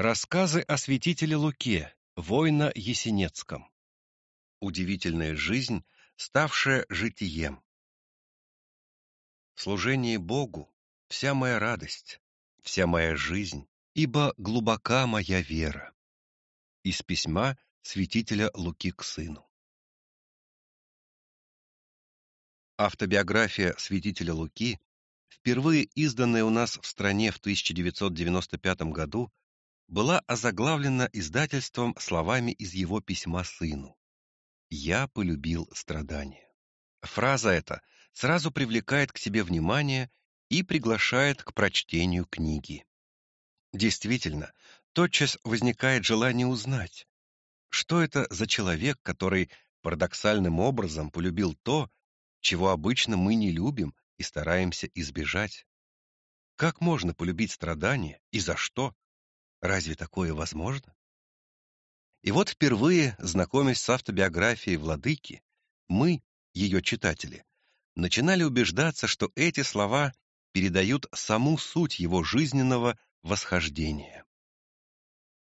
Рассказы о святителе Луке, воина Есенецком. Удивительная жизнь, ставшая житием. Служение Богу вся моя радость, вся моя жизнь, ибо глубока моя вера. Из письма святителя Луки к сыну. Автобиография святителя Луки, впервые изданная у нас в стране в 1995 году, была озаглавлена издательством словами из его письма сыну. «Я полюбил страдания». Фраза эта сразу привлекает к себе внимание и приглашает к прочтению книги. Действительно, тотчас возникает желание узнать, что это за человек, который парадоксальным образом полюбил то, чего обычно мы не любим и стараемся избежать. Как можно полюбить страдания и за что? Разве такое возможно? И вот впервые, знакомясь с автобиографией Владыки, мы, ее читатели, начинали убеждаться, что эти слова передают саму суть его жизненного восхождения.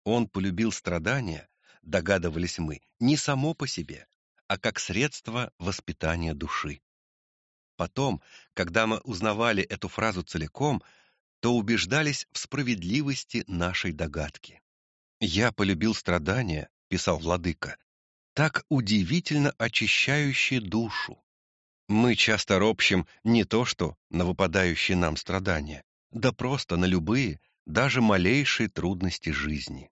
Он полюбил страдания, догадывались мы, не само по себе, а как средство воспитания души. Потом, когда мы узнавали эту фразу целиком, то убеждались в справедливости нашей догадки. «Я полюбил страдания», — писал владыка, — «так удивительно очищающие душу. Мы часто ропщем не то что на выпадающие нам страдания, да просто на любые, даже малейшие трудности жизни.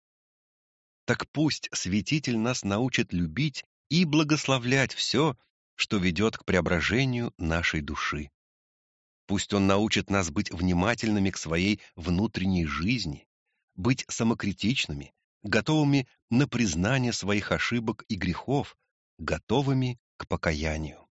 Так пусть святитель нас научит любить и благословлять все, что ведет к преображению нашей души. Пусть он научит нас быть внимательными к своей внутренней жизни, быть самокритичными, готовыми на признание своих ошибок и грехов, готовыми к покаянию.